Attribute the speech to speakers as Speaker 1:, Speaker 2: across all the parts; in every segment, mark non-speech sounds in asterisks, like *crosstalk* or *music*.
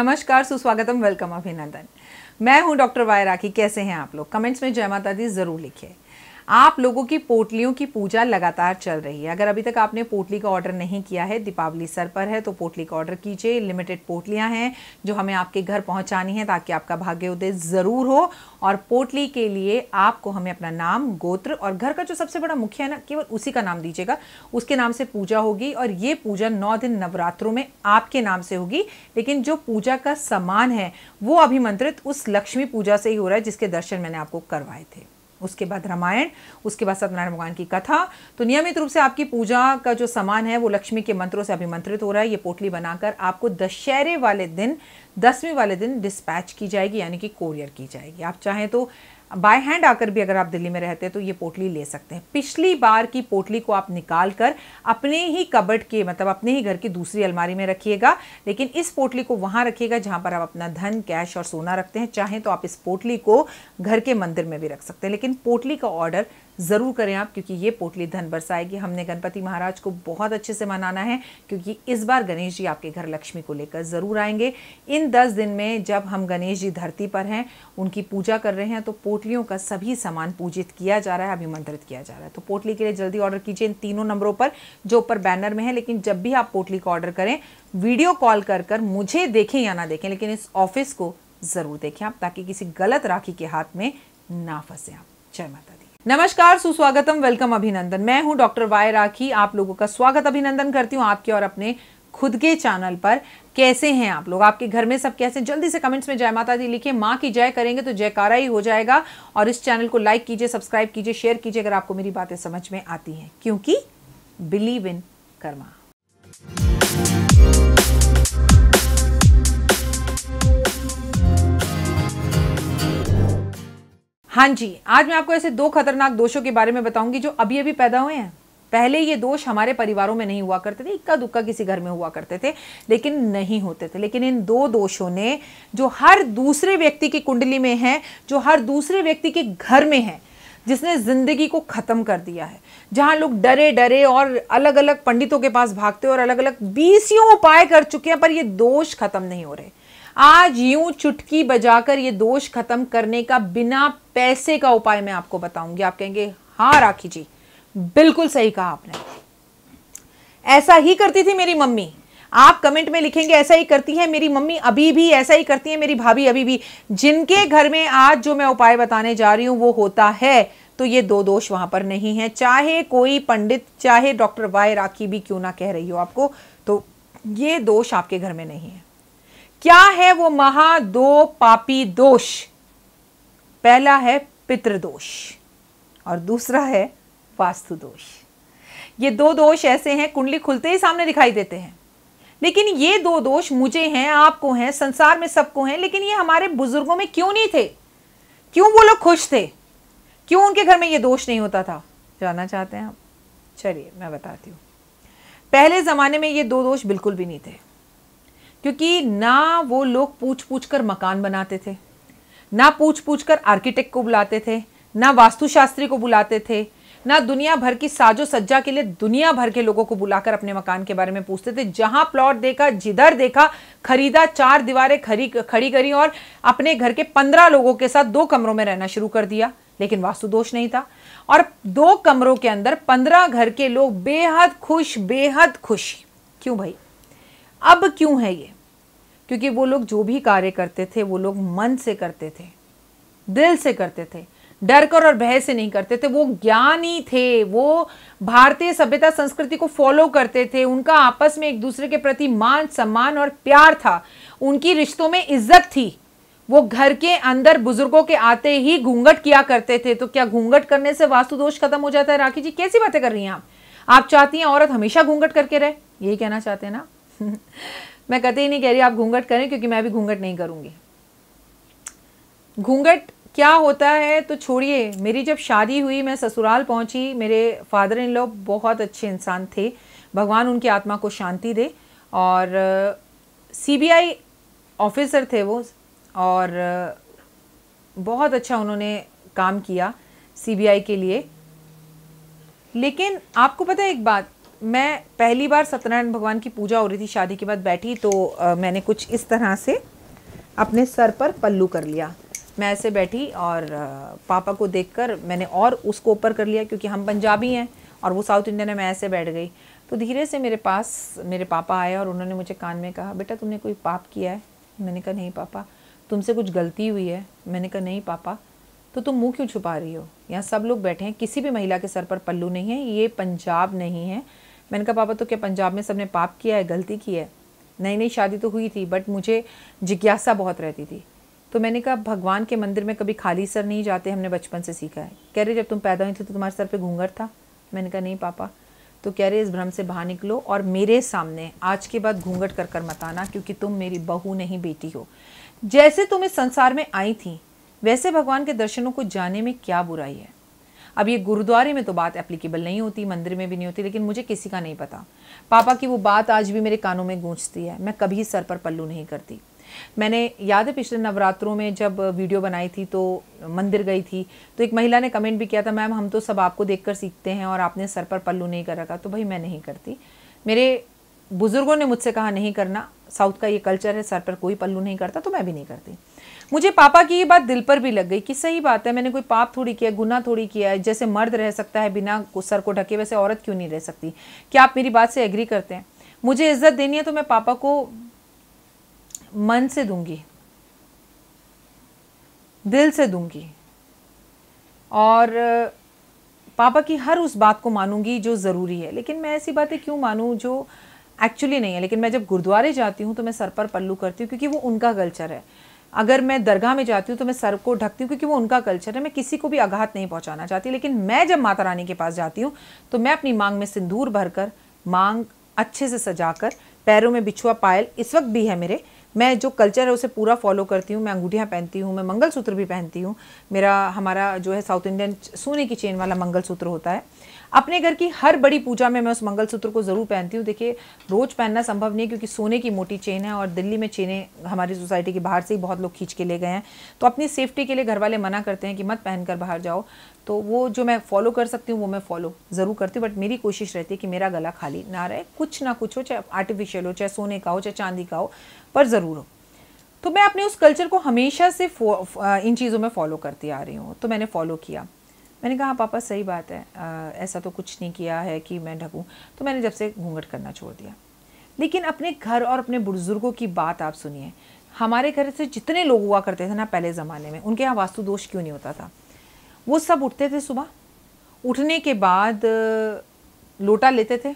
Speaker 1: नमस्कार सुस्वागतम वेलकम अभिनंदन मैं हूं डॉक्टर राखी कैसे हैं आप लोग कमेंट्स में जय माता दी ज़रूर लिखिए आप लोगों की पोटलियों की पूजा लगातार चल रही है अगर अभी तक आपने पोटली का ऑर्डर नहीं किया है दीपावली सर पर है तो पोटली का ऑर्डर कीजिए लिमिटेड पोटलियां हैं जो हमें आपके घर पहुंचानी है ताकि आपका भाग्य उदय ज़रूर हो और पोटली के लिए आपको हमें अपना नाम गोत्र और घर का जो सबसे बड़ा मुखिया है ना केवल उसी का नाम दीजिएगा उसके नाम से पूजा होगी और ये पूजा नौ दिन नवरात्रों में आपके नाम से होगी लेकिन जो पूजा का सामान है वो अभिमंत्रित उस लक्ष्मी पूजा से ही हो रहा है जिसके दर्शन मैंने आपको करवाए थे उसके बाद रामायण उसके बाद सत्यनारायण भगवान की कथा तो नियमित रूप से आपकी पूजा का जो सामान है वो लक्ष्मी के मंत्रों से अभिमंत्रित हो रहा है ये पोटली बनाकर आपको दशहरे वाले दिन दसवीं वाले दिन डिस्पैच की जाएगी यानी कि कोरियर की जाएगी आप चाहें तो बाय हैंड आकर भी अगर आप दिल्ली में रहते हैं तो ये पोटली ले सकते हैं पिछली बार की पोटली को आप निकाल कर अपने ही कबट के मतलब अपने ही घर की दूसरी अलमारी में रखिएगा लेकिन इस पोटली को वहाँ रखिएगा जहाँ पर आप अपना धन कैश और सोना रखते हैं चाहें तो आप इस पोटली को घर के मंदिर में भी रख सकते हैं लेकिन पोटली का ऑर्डर ज़रूर करें आप क्योंकि ये पोटली धन बरसाएगी हमने गणपति महाराज को बहुत अच्छे से मनाना है क्योंकि इस बार गणेश जी आपके घर लक्ष्मी को लेकर ज़रूर आएंगे इन दस दिन में जब हम गणेश जी धरती पर हैं उनकी पूजा कर रहे हैं तो पोटलियों का सभी सामान पूजित किया जा रहा है अभिमंत्रित किया जा रहा है तो पोटली के लिए जल्दी ऑर्डर कीजिए इन तीनों नंबरों पर जो ऊपर बैनर में है लेकिन जब भी आप पोटली का ऑर्डर करें वीडियो कॉल कर कर मुझे देखें या ना देखें लेकिन इस ऑफिस को ज़रूर देखें आप ताकि किसी गलत राखी के हाथ में ना फंसे आप जय माता नमस्कार सुस्वागतम वेलकम अभिनंदन मैं हूं डॉक्टर वाय राखी आप लोगों का स्वागत अभिनंदन करती हूं आपके और अपने खुद के चैनल पर कैसे हैं आप लोग आपके घर में सब कैसे जल्दी से कमेंट्स में जय माता दी लिखे माँ की जय करेंगे तो जयकारा ही हो जाएगा और इस चैनल को लाइक कीजिए सब्सक्राइब कीजिए शेयर कीजिए अगर आपको मेरी बातें समझ में आती हैं क्योंकि बिलीव इन कर्मा हाँ जी आज मैं आपको ऐसे दो खतरनाक दोषों के बारे में बताऊंगी जो अभी अभी पैदा हुए हैं पहले ये दोष हमारे परिवारों में नहीं हुआ करते थे इक्का दुक्का किसी घर में हुआ करते थे लेकिन नहीं होते थे लेकिन इन दो दोषों ने जो हर दूसरे व्यक्ति की कुंडली में है जो हर दूसरे व्यक्ति के घर में है जिसने ज़िंदगी को ख़त्म कर दिया है जहाँ लोग डरे डरे और अलग अलग पंडितों के पास भागते और अलग अलग बीसियों उपाय कर चुके हैं पर ये दोष ख़त्म नहीं हो रहे आज यूं चुटकी बजाकर ये दोष खत्म करने का बिना पैसे का उपाय मैं आपको बताऊंगी आप कहेंगे हाँ राखी जी बिल्कुल सही कहा आपने ऐसा ही करती थी मेरी मम्मी आप कमेंट में लिखेंगे ऐसा ही करती है मेरी मम्मी अभी भी ऐसा ही करती है मेरी भाभी अभी भी जिनके घर में आज जो मैं उपाय बताने जा रही हूं वो होता है तो ये दो दोष वहां पर नहीं है चाहे कोई पंडित चाहे डॉक्टर वाय राखी भी क्यों ना कह रही हो आपको तो ये दोष आपके घर में नहीं है क्या है वो महा दो पापी दोष पहला है पितृदोष और दूसरा है वास्तु दोष ये दो दोष ऐसे हैं कुंडली खुलते ही सामने दिखाई देते हैं लेकिन ये दो दोष मुझे हैं आपको हैं संसार में सबको हैं लेकिन ये हमारे बुजुर्गों में क्यों नहीं थे क्यों वो लोग खुश थे क्यों उनके घर में ये दोष नहीं होता था जानना चाहते हैं आप चलिए मैं बताती हूँ पहले ज़माने में ये दो दोष बिल्कुल भी नहीं थे क्योंकि ना वो लोग पूछ पूछ कर मकान बनाते थे ना पूछ पूछ कर आर्किटेक्ट को बुलाते थे ना वास्तुशास्त्री को बुलाते थे ना दुनिया भर की साजो सज्जा के लिए दुनिया भर के लोगों को बुलाकर अपने मकान के बारे में पूछते थे जहां प्लॉट देखा जिधर देखा खरीदा चार दीवारें खरी खड़ी करी और अपने घर के पंद्रह लोगों के साथ दो कमरों में रहना शुरू कर दिया लेकिन वास्तु दोष नहीं था और दो कमरों के अंदर पंद्रह घर के लोग बेहद खुश बेहद खुश क्यों भाई अब क्यों है ये क्योंकि वो लोग जो भी कार्य करते थे वो लोग मन से करते थे दिल से करते थे डर कर और भय से नहीं करते थे वो ज्ञानी थे वो भारतीय सभ्यता संस्कृति को फॉलो करते थे उनका आपस में एक दूसरे के प्रति मान सम्मान और प्यार था उनकी रिश्तों में इज्जत थी वो घर के अंदर बुजुर्गों के आते ही घूंघट किया करते थे तो क्या घूंघट करने से वास्तु दोष खत्म हो जाता है राखी जी कैसी बातें कर रही हैं आप आप चाहती हैं औरत हमेशा घूंघट करके रहे यही कहना चाहते हैं ना *laughs* मैं कतई नहीं कह रही आप घूंघट करें क्योंकि मैं भी घूंघट नहीं करूँगी घूंघट क्या होता है तो छोड़िए मेरी जब शादी हुई मैं ससुराल पहुंची मेरे फादर इन लॉ बहुत अच्छे इंसान थे भगवान उनकी आत्मा को शांति दे और सीबीआई ऑफिसर थे वो और बहुत अच्छा उन्होंने काम किया सीबीआई के लिए लेकिन आपको पता है एक बात मैं पहली बार सत्यनारायण भगवान की पूजा हो रही थी शादी के बाद बैठी तो आ, मैंने कुछ इस तरह से अपने सर पर पल्लू कर लिया मैं ऐसे बैठी और पापा को देखकर मैंने और उसको ऊपर कर लिया क्योंकि हम पंजाबी हैं और वो साउथ इंडियन है मैं ऐसे बैठ गई तो धीरे से मेरे पास मेरे पापा आए और उन्होंने मुझे कान में कहा बेटा तुमने कोई पाप किया है मैंने कहा नहीं पापा तुमसे कुछ गलती हुई है मैंने कहा नहीं पापा तो तुम मुंह क्यों छुपा रही हो यहाँ सब लोग बैठे हैं किसी भी महिला के सर पर पल्लू नहीं है ये पंजाब नहीं है मैंने कहा पापा तो क्या पंजाब में सबने पाप किया है गलती की है नई नई शादी तो हुई थी बट मुझे जिज्ञासा बहुत रहती थी तो मैंने कहा भगवान के मंदिर में कभी खाली सर नहीं जाते हमने बचपन से सीखा है कह रहे जब तुम पैदा हुई थी तो तुम्हारे सर पे घूंघट था मैंने कहा नहीं पापा तो कह रहे इस भ्रम से बाहर निकलो और मेरे सामने आज के बाद घूंघट कर कर मत आना क्योंकि तुम मेरी बहू नहीं बेटी हो जैसे तुम इस संसार में आई थी वैसे भगवान के दर्शनों को जाने में क्या बुराई है अब ये गुरुद्वारे में तो बात एप्लीकेबल नहीं होती मंदिर में भी नहीं होती लेकिन मुझे किसी का नहीं पता पापा की वो बात आज भी मेरे कानों में गूंजती है मैं कभी सर पर पल्लू नहीं करती मैंने याद है पिछले नवरात्रों में जब वीडियो बनाई थी तो मंदिर गई थी तो एक महिला ने कमेंट भी किया था मैम हम तो सब आपको देख सीखते हैं और आपने सर पर पल्लू नहीं कर रखा तो भाई मैं नहीं करती मेरे बुज़ुर्गों ने मुझसे कहा नहीं करना साउथ का ये कल्चर है सर पर कोई पल्लू नहीं करता तो मैं भी नहीं करती मुझे पापा की ये बात दिल पर भी लग गई कि सही बात है मैंने कोई पाप थोड़ी किया गुना थोड़ी किया है जैसे मर्द रह सकता है बिना सर को ढके वैसे औरत क्यों नहीं रह सकती क्या आप मेरी बात से एग्री करते हैं मुझे इज्जत देनी है तो मैं पापा को मन से दूंगी दिल से दूंगी और पापा की हर उस बात को मानूंगी जो ज़रूरी है लेकिन मैं ऐसी बातें क्यों मानूं जो एक्चुअली नहीं है लेकिन मैं जब गुरुद्वारे जाती हूँ तो मैं सर पर पल्लू करती हूँ क्योंकि वो उनका कल्चर है अगर मैं दरगाह में जाती हूँ तो मैं सर को ढकती हूँ क्योंकि वो उनका कल्चर है मैं किसी को भी आघात नहीं पहुँचाना चाहती लेकिन मैं जब माता रानी के पास जाती हूँ तो मैं अपनी मांग में सिंदूर भरकर मांग अच्छे से सजाकर पैरों में बिछुआ पायल इस वक्त भी है मेरे मैं जो कल्चर है उसे पूरा फॉलो करती हूँ मैं अंगूठियाँ पहनती हूँ मैं मंगलसूत्र भी पहनती हूँ मेरा हमारा जो है साउथ इंडियन सोने की चेन वाला मंगलसूत्र होता है अपने घर की हर बड़ी पूजा में मैं उस मंगलसूत्र को ज़रूर पहनती हूँ देखिए रोज़ पहनना संभव नहीं है क्योंकि सोने की मोटी चेन है और दिल्ली में चेनें हमारी सोसाइटी के बाहर से ही बहुत लोग खींच के ले गए हैं तो अपनी सेफ्टी के लिए घर वाले मना करते हैं कि मत पहन कर बाहर जाओ तो वो जो मैं फॉलो कर सकती हूँ वो मैं फॉलो ज़रूर करती हूँ बट मेरी कोशिश रहती है कि मेरा गला खाली ना रहे कुछ ना कुछ हो चाहे आर्टिफिशियल हो चाहे सोने का हो चाहे चांदी का हो पर ज़रूर हो तो मैं अपने उस कल्चर को हमेशा से इन चीज़ों में फॉलो करती आ रही हूँ तो मैंने फॉलो किया मैंने कहा हाँ, पापा सही बात है आ, ऐसा तो कुछ नहीं किया है कि मैं ढकूँ तो मैंने जब से घूंघट करना छोड़ दिया लेकिन अपने घर और अपने बुज़ुर्गों की बात आप सुनिए हमारे घर से जितने लोग हुआ करते थे ना पहले ज़माने में उनके यहाँ वास्तु दोष क्यों नहीं होता था वो सब उठते थे सुबह उठने के बाद लोटा लेते थे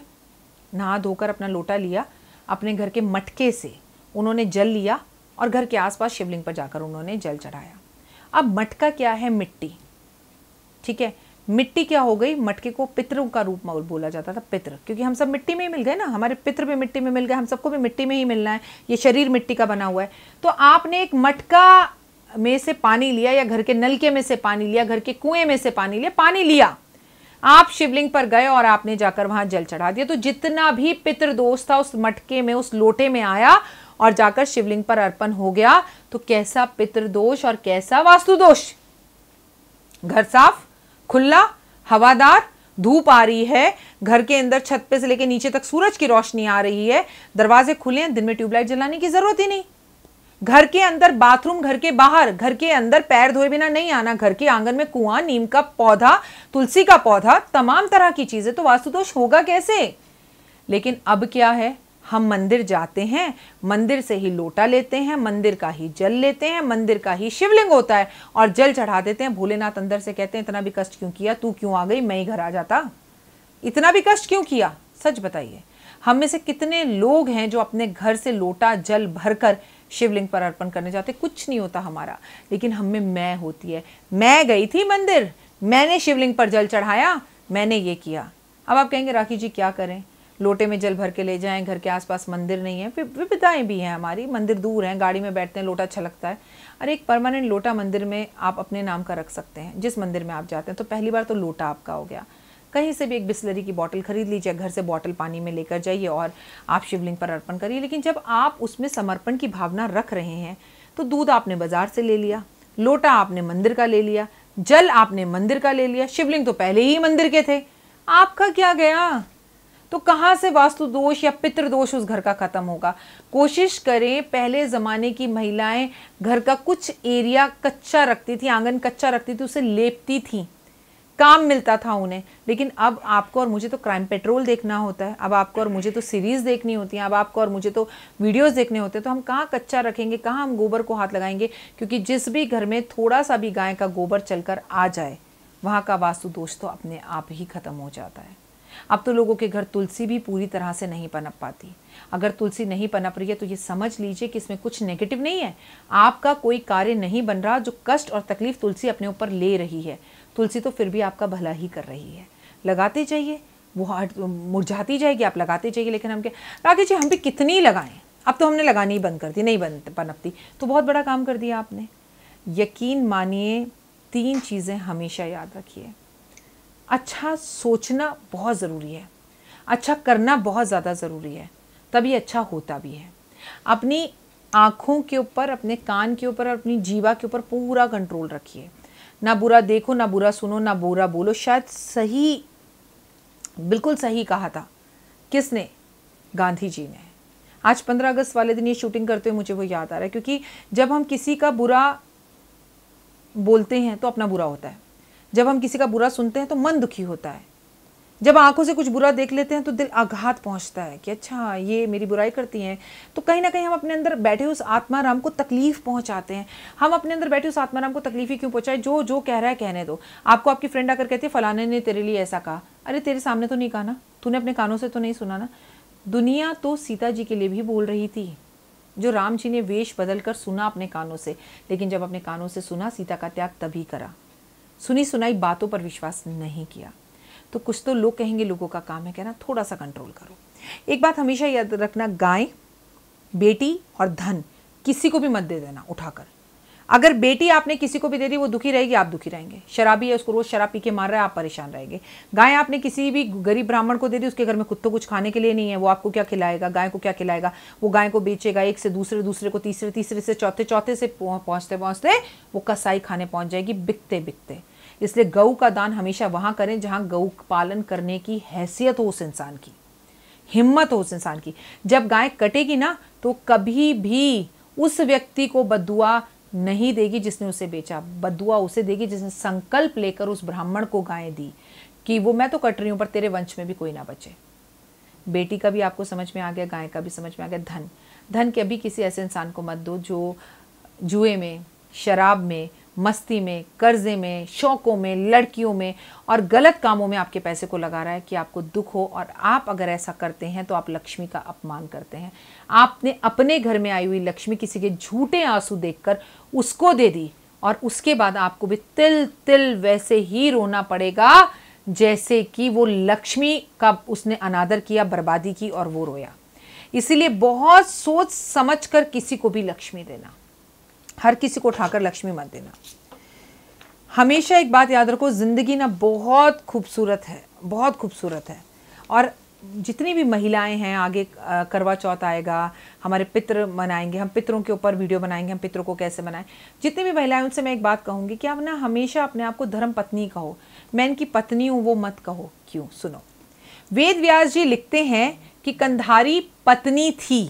Speaker 1: नहा धोकर अपना लोटा लिया अपने घर के मटके से उन्होंने जल लिया और घर के आसपास शिवलिंग पर जाकर उन्होंने जल चढ़ाया अब मटका क्या है मिट्टी ठीक है मिट्टी क्या हो गई मटके को पितरों का रूप बोला जाता था पितर क्योंकि हम सब मिट्टी में ही मिल गए ना हमारे पितर भी मिट्टी में मिल गए हम सबको भी मिट्टी में ही मिलना है ये शरीर मिट्टी का बना हुआ है तो आपने एक मटका में से पानी लिया या घर के नलके में से पानी लिया घर के कुएं में से पानी लिया पानी लिया आप शिवलिंग पर गए और आपने जाकर वहां जल चढ़ा दिया तो जितना भी पितृदोष था उस मटके में उस लोटे में आया और जाकर शिवलिंग पर अर्पण हो गया तो कैसा पितृदोष और कैसा वास्तुदोष घर साफ खुला हवादार धूप आ रही है घर के अंदर छत पे से लेकर नीचे तक सूरज की रोशनी आ रही है दरवाजे खुले हैं दिन में ट्यूबलाइट जलाने की जरूरत ही नहीं घर के अंदर बाथरूम घर के बाहर घर के अंदर पैर धोए बिना नहीं आना घर के आंगन में कुआं नीम का पौधा तुलसी का पौधा तमाम तरह की चीजें तो वास्तुदोष होगा कैसे लेकिन अब क्या है हम मंदिर जाते हैं मंदिर से ही लोटा लेते हैं मंदिर का ही जल लेते हैं मंदिर का ही शिवलिंग होता है और जल चढ़ा देते हैं भोलेनाथ अंदर से कहते हैं इतना भी कष्ट क्यों किया तू क्यों आ गई मैं ही घर आ जाता इतना भी कष्ट क्यों किया सच बताइए हम में से कितने लोग हैं जो अपने घर से लोटा जल भरकर शिवलिंग पर अर्पण करने जाते कुछ नहीं होता हमारा लेकिन हम में मैं होती है मैं गई थी मंदिर मैंने शिवलिंग पर जल चढ़ाया मैंने ये किया अब आप कहेंगे राखी जी क्या करें लोटे में जल भर के ले जाएं घर के आसपास मंदिर नहीं है विविधाएं भी हैं हमारी मंदिर दूर हैं गाड़ी में बैठते हैं लोटा छलकता अच्छा है अरे एक परमानेंट लोटा मंदिर में आप अपने नाम का रख सकते हैं जिस मंदिर में आप जाते हैं तो पहली बार तो लोटा आपका हो गया कहीं से भी एक बिस्लरी की बॉटल खरीद लीजिए घर से बॉटल पानी में लेकर जाइए और आप शिवलिंग पर अर्पण करिए लेकिन जब आप उसमें समर्पण की भावना रख रहे हैं तो दूध आपने बाजार से ले लिया लोटा आपने मंदिर का ले लिया जल आपने मंदिर का ले लिया शिवलिंग तो पहले ही मंदिर के थे आपका क्या गया तो कहाँ से वास्तु दोष या पितृ दोष उस घर का खत्म होगा कोशिश करें पहले ज़माने की महिलाएं घर का कुछ एरिया कच्चा रखती थी आंगन कच्चा रखती थी उसे लेपती थी काम मिलता था उन्हें लेकिन अब आपको और मुझे तो क्राइम पेट्रोल देखना होता है अब आपको और मुझे तो सीरीज़ देखनी होती है अब आपको और मुझे तो वीडियोस देखने होते हैं तो हम कहाँ कच्चा रखेंगे कहाँ हम गोबर को हाथ लगाएंगे क्योंकि जिस भी घर में थोड़ा सा भी गाय का गोबर चलकर आ जाए वहाँ का वास्तु दोष तो अपने आप ही ख़त्म हो जाता है अब तो लोगों के घर तुलसी भी पूरी तरह से नहीं पनप पाती अगर तुलसी नहीं पनप रही है तो ये समझ लीजिए कि इसमें कुछ नेगेटिव नहीं है आपका कोई कार्य नहीं बन रहा जो कष्ट और तकलीफ तुलसी अपने ऊपर ले रही है तुलसी तो फिर भी आपका भला ही कर रही है लगाते जाइए वो हट मुरझाती जाएगी आप लगाते जाइए लेकिन हम क्या राकेश जी हम भी कितनी लगाएं अब तो हमने लगानी ही बंद कर दी नहीं बन पनपती तो बहुत बड़ा काम कर दिया आपने यकीन मानिए तीन चीज़ें हमेशा याद रखिए अच्छा सोचना बहुत ज़रूरी है अच्छा करना बहुत ज़्यादा ज़रूरी है तभी अच्छा होता भी है अपनी आँखों के ऊपर अपने कान के ऊपर अपनी जीवा के ऊपर पूरा कंट्रोल रखिए ना बुरा देखो ना बुरा सुनो ना बुरा बोलो शायद सही बिल्कुल सही कहा था किसने गांधी जी ने आज पंद्रह अगस्त वाले दिन ये शूटिंग करते हुए मुझे वो याद आ रहा है क्योंकि जब हम किसी का बुरा बोलते हैं तो अपना बुरा होता है जब हम किसी का बुरा सुनते हैं तो मन दुखी होता है जब आंखों से कुछ बुरा देख लेते हैं तो दिल आघात पहुंचता है कि अच्छा ये मेरी बुराई करती हैं तो कहीं ना कहीं हम अपने अंदर बैठे उस आत्माराम को तकलीफ पहुंचाते हैं हम अपने अंदर बैठे उस आत्माराम को तकलीफ ही क्यों पहुंचाए जो जो कह रहा है कहने दो आपको आपकी फ्रेंड आकर कहती है फलाने ने तेरे लिए ऐसा कहा अरे तेरे सामने तो नहीं कहा ना तूने अपने कानों से तो नहीं सुना ना दुनिया तो सीता जी के लिए भी बोल रही थी जो राम जी ने वेश बदल कर सुना अपने कानों से लेकिन जब अपने कानों से सुना सीता का त्याग तभी करा सुनी सुनाई बातों पर विश्वास नहीं किया तो कुछ तो लोग कहेंगे लोगों का काम है कहना थोड़ा सा कंट्रोल करो एक बात हमेशा याद रखना गाय बेटी और धन किसी को भी मत दे देना उठाकर अगर बेटी आपने किसी को भी दे दी वो दुखी रहेगी आप दुखी रहेंगे शराबी है उसको रोज शराब पी के मार रहा है आप परेशान रहेंगे गाय आपने किसी भी गरीब ब्राह्मण को दे दी उसके घर में कुत्तों कुछ खाने के लिए नहीं है वो आपको क्या खिलाएगा गाय को क्या खिलाएगा वो गाय को बेचेगा एक से दूसरे दूसरे को तीसरे तीसरे से चौथे चौथे से पहुँचते पहुँचते वो कसाई खाने पहुँच जाएगी बिकते बिकते इसलिए गऊ का दान हमेशा वहां करें जहाँ गऊ पालन करने की हैसियत हो उस इंसान की हिम्मत हो उस इंसान की जब गाय कटेगी ना तो कभी भी उस व्यक्ति को बदुआ नहीं देगी जिसने उसे बेचा बदुआ उसे देगी जिसने संकल्प लेकर उस ब्राह्मण को गाय दी कि वो मैं तो कट रही हूँ पर तेरे वंश में भी कोई ना बचे बेटी का भी आपको समझ में आ गया गाय का भी समझ में आ गया धन धन के अभी किसी ऐसे इंसान को मत दो जो जुए में शराब में मस्ती में कर्जे में शौक़ों में लड़कियों में और गलत कामों में आपके पैसे को लगा रहा है कि आपको दुख हो और आप अगर ऐसा करते हैं तो आप लक्ष्मी का अपमान करते हैं आपने अपने घर में आई हुई लक्ष्मी किसी के झूठे आंसू देखकर उसको दे दी और उसके बाद आपको भी तिल तिल वैसे ही रोना पड़ेगा जैसे कि वो लक्ष्मी का उसने अनादर किया बर्बादी की और वो रोया इसीलिए बहुत सोच समझ कर किसी को भी लक्ष्मी देना हर किसी को उठाकर लक्ष्मी मत देना हमेशा एक बात याद रखो ज़िंदगी ना बहुत खूबसूरत है बहुत खूबसूरत है और जितनी भी महिलाएं हैं आगे करवा चौथ आएगा हमारे पितर मनाएंगे हम पितरों के ऊपर वीडियो बनाएंगे हम पितरों को कैसे मनाएं जितनी भी महिलाएं उनसे मैं एक बात कहूँगी कि आप ना हमेशा अपने आप को धर्म पत्नी कहो मैं इनकी पत्नी हूँ वो मत कहो क्यों सुनो वेद व्यास जी लिखते हैं कि कंधारी पत्नी थी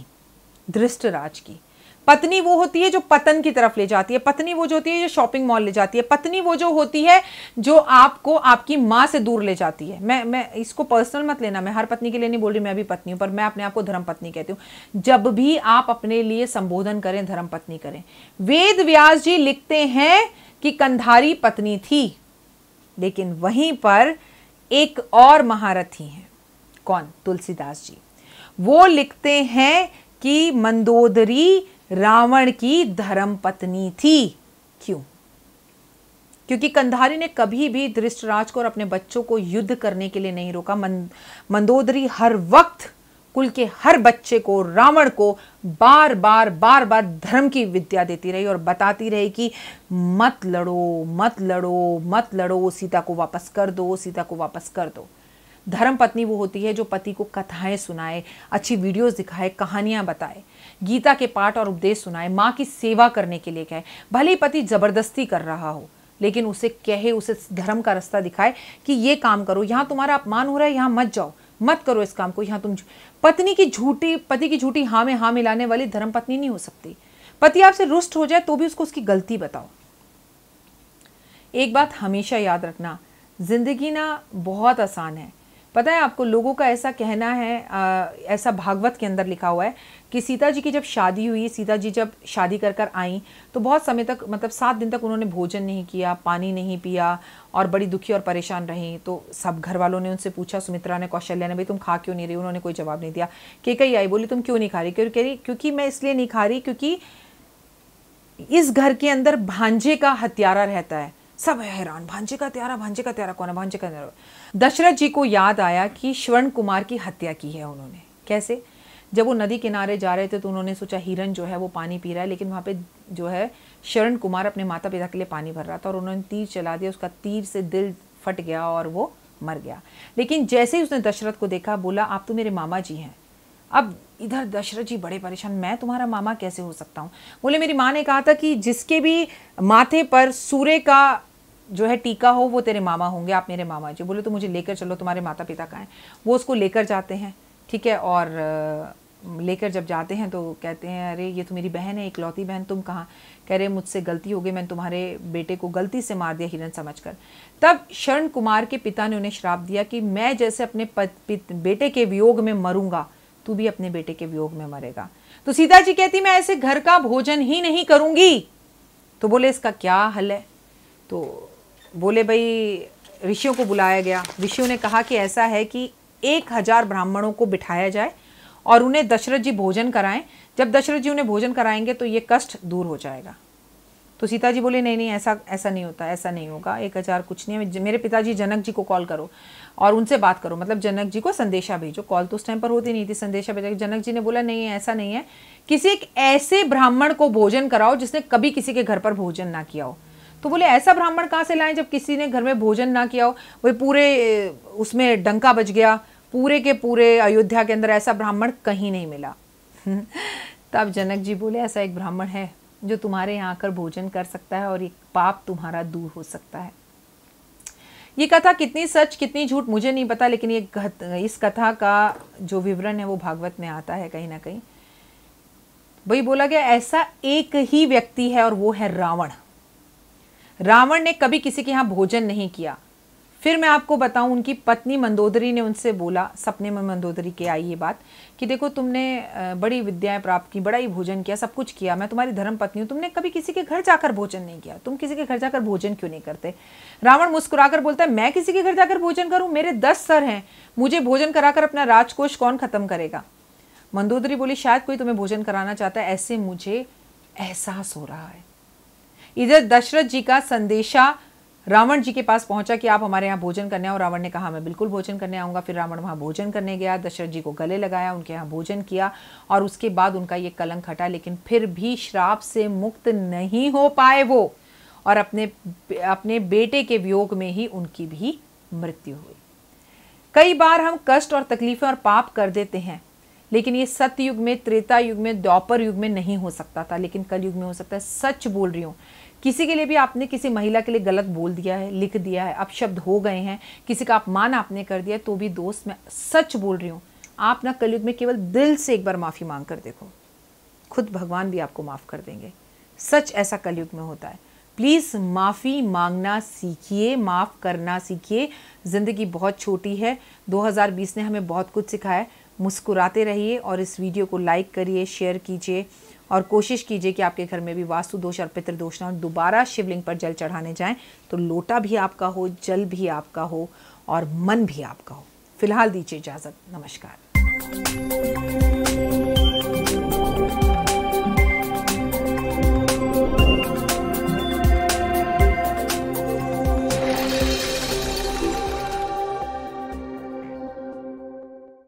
Speaker 1: धृष्टराज की पत्नी वो होती है जो पतन की तरफ ले जाती है पत्नी वो जो होती है जो शॉपिंग मॉल ले जाती है पत्नी वो जो होती है जो आपको आपकी माँ से दूर ले जाती है मैं मैं इसको पर्सनल मत लेना मैं हर पत्नी के लिए नहीं बोल रही मैं भी पत्नी हूँ पर मैं अपने आप को धर्म पत्नी कहती हूँ जब भी आप अपने लिए संबोधन करें धर्म पत्नी करें वेद व्यास जी लिखते हैं कि कंधारी पत्नी थी लेकिन वहीं पर एक और महारथी हैं कौन तुलसीदास जी वो लिखते हैं कि मंदोदरी रावण की धर्म पत्नी थी क्यों क्योंकि कंधारी ने कभी भी धृष्टराज को और अपने बच्चों को युद्ध करने के लिए नहीं रोका मन, मंदोदरी हर वक्त कुल के हर बच्चे को रावण को बार बार बार बार धर्म की विद्या देती रही और बताती रही कि मत लड़ो मत लड़ो मत लड़ो सीता को वापस कर दो सीता को वापस कर दो धर्म पत्नी वो होती है जो पति को कथाएं सुनाए अच्छी वीडियोस दिखाए कहानियां बताए गीता के पाठ और उपदेश सुनाए माँ की सेवा करने के लिए कहे भले ही पति जबरदस्ती कर रहा हो लेकिन उसे कहे उसे धर्म का रास्ता दिखाए कि ये काम करो यहाँ तुम्हारा अपमान हो रहा है यहाँ मत जाओ मत करो इस काम को यहाँ तुम पत्नी की झूठी पति की झूठी हाँ में हाँ मिलाने वाली धर्म पत्नी नहीं हो सकती पति आपसे रुष्ट हो जाए तो भी उसको उसकी गलती बताओ एक बात हमेशा याद रखना जिंदगी ना बहुत आसान है पता है आपको लोगों का ऐसा कहना है आ, ऐसा भागवत के अंदर लिखा हुआ है कि सीता जी की जब शादी हुई सीता जी जब शादी कर कर आई तो बहुत समय तक मतलब सात दिन तक उन्होंने भोजन नहीं किया पानी नहीं पिया और बड़ी दुखी और परेशान रही तो सब घर वालों ने उनसे पूछा सुमित्रा ने कौशल्या ने भाई तुम खा क्यों नहीं रही उन्होंने कोई जवाब नहीं दिया केकई आई बोली तुम क्यों नहीं खा रही क्यों कह रही क्योंकि मैं इसलिए नहीं खा रही क्योंकि इस घर के अंदर भांजे का हत्यारा रहता है सब हैरान भांजे का त्यारा भांजे का त्यारा कौन है भांजे का त्यारा दशरथ जी को याद आया कि श्वर्ण कुमार की हत्या की है उन्होंने कैसे जब वो नदी किनारे जा रहे थे तो उन्होंने सोचा हिरन जो है वो पानी पी रहा है लेकिन वहाँ पे जो है शरण कुमार अपने माता पिता के लिए पानी भर रहा था और उन्होंने तीर चला दिया उसका तीर से दिल फट गया और वो मर गया लेकिन जैसे ही उसने दशरथ को देखा बोला आप तो मेरे मामा जी हैं अब इधर दशरथ जी बड़े परेशान मैं तुम्हारा मामा कैसे हो सकता हूँ बोले मेरी माँ ने कहा था कि जिसके भी माथे पर सूर्य का जो है टीका हो वो तेरे मामा होंगे आप मेरे मामा जी बोले तो मुझे लेकर चलो तुम्हारे माता पिता का हैं वो उसको लेकर जाते हैं ठीक है और लेकर जब जाते हैं तो कहते हैं अरे ये तो मेरी बहन है इकलौती बहन तुम कहाँ कह रहे मुझसे गलती हो गई मैंने तुम्हारे बेटे को गलती से मार दिया हिरन समझकर तब शरण कुमार के पिता ने उन्हें श्राप दिया कि मैं जैसे अपने बेटे के वियोग में मरूंगा तू भी अपने बेटे के वियोग में मरेगा तो सीता जी कहती मैं ऐसे घर का भोजन ही नहीं करूंगी तो बोले इसका क्या हल है तो बोले भाई ऋषियों को बुलाया गया ऋषियों ने कहा कि ऐसा है कि एक हजार ब्राह्मणों को बिठाया जाए और उन्हें दशरथ जी भोजन कराएं जब दशरथ जी उन्हें भोजन कराएंगे तो ये कष्ट दूर हो जाएगा तो सीता जी बोले नहीं नहीं ऐसा ऐसा नहीं होता ऐसा नहीं होगा एक हज़ार कुछ नहीं है मेरे पिताजी जनक जी को कॉल करो और उनसे बात करो मतलब जनक जी को संदेशा भेजो कॉल तो उस टाइम पर होती नहीं थी संदेशा भेजा जनक जी ने बोला नहीं ऐसा नहीं है किसी एक ऐसे ब्राह्मण को भोजन कराओ जिसने कभी किसी के घर पर भोजन ना किया हो तो बोले ऐसा ब्राह्मण कहाँ से लाएं जब किसी ने घर में भोजन ना किया हो वही पूरे उसमें डंका बज गया पूरे के पूरे अयोध्या के अंदर ऐसा ब्राह्मण कहीं नहीं मिला *laughs* तब जनक जी बोले ऐसा एक ब्राह्मण है जो तुम्हारे यहाँ आकर भोजन कर सकता है और एक पाप तुम्हारा दूर हो सकता है ये कथा कितनी सच कितनी झूठ मुझे नहीं पता लेकिन ये इस कथा का जो विवरण है वो भागवत में आता है कहीं ना कहीं वही बोला गया ऐसा एक ही व्यक्ति है और वो है रावण रावण ने कभी किसी के यहां भोजन नहीं किया फिर मैं आपको बताऊं उनकी पत्नी मंदोदरी ने उनसे बोला सपने में मंदोदरी के आई ये बात कि देखो तुमने बड़ी विद्याएं प्राप्त की बड़ा ही भोजन किया सब कुछ किया मैं तुम्हारी धर्म पत्नी हूँ तुमने कभी किसी के घर जाकर भोजन नहीं किया तुम किसी के घर जाकर भोजन क्यों नहीं करते रावण मुस्कुराकर बोलता है मैं किसी के घर जाकर भोजन करूँ मेरे दस सर हैं मुझे भोजन कराकर अपना राजकोष कौन खत्म करेगा मंदोदरी बोली शायद कोई तुम्हें भोजन कराना चाहता है ऐसे मुझे एहसास हो रहा है इधर दशरथ जी का संदेशा रावण जी के पास पहुंचा कि आप हमारे यहाँ भोजन करने आओ रावण ने कहा मैं बिल्कुल भोजन करने आऊँगा फिर रावण वहाँ भोजन करने गया दशरथ जी को गले लगाया उनके यहाँ भोजन किया और उसके बाद उनका ये कलंक हटा लेकिन फिर भी श्राप से मुक्त नहीं हो पाए वो और अपने अपने बेटे के वियोग में ही उनकी भी मृत्यु हुई कई बार हम कष्ट और तकलीफें और पाप कर देते हैं लेकिन ये सत्य युग में त्रेता युग में द्वापर युग में नहीं हो सकता था लेकिन कल युग में हो सकता है सच बोल रही हूँ किसी के लिए भी आपने किसी महिला के लिए गलत बोल दिया है लिख दिया है अपशब्द हो गए हैं किसी का अपमान आपने कर दिया तो भी दोस्त मैं सच बोल रही हूँ आप ना कलयुग में केवल दिल से एक बार माफ़ी मांग कर देखो खुद भगवान भी आपको माफ़ कर देंगे सच ऐसा कलयुग में होता है प्लीज़ माफ़ी मांगना सीखिए माफ़ करना सीखिए ज़िंदगी बहुत छोटी है 2020 ने हमें बहुत कुछ सिखाया है मुस्कुराते रहिए और इस वीडियो को लाइक करिए शेयर कीजिए और कोशिश कीजिए कि आपके घर में भी वास्तु दोष और पितृदोष ना दोबारा शिवलिंग पर जल चढ़ाने जाएं तो लोटा भी आपका हो जल भी आपका हो और मन भी आपका हो फिलहाल दीजिए इजाज़त नमस्कार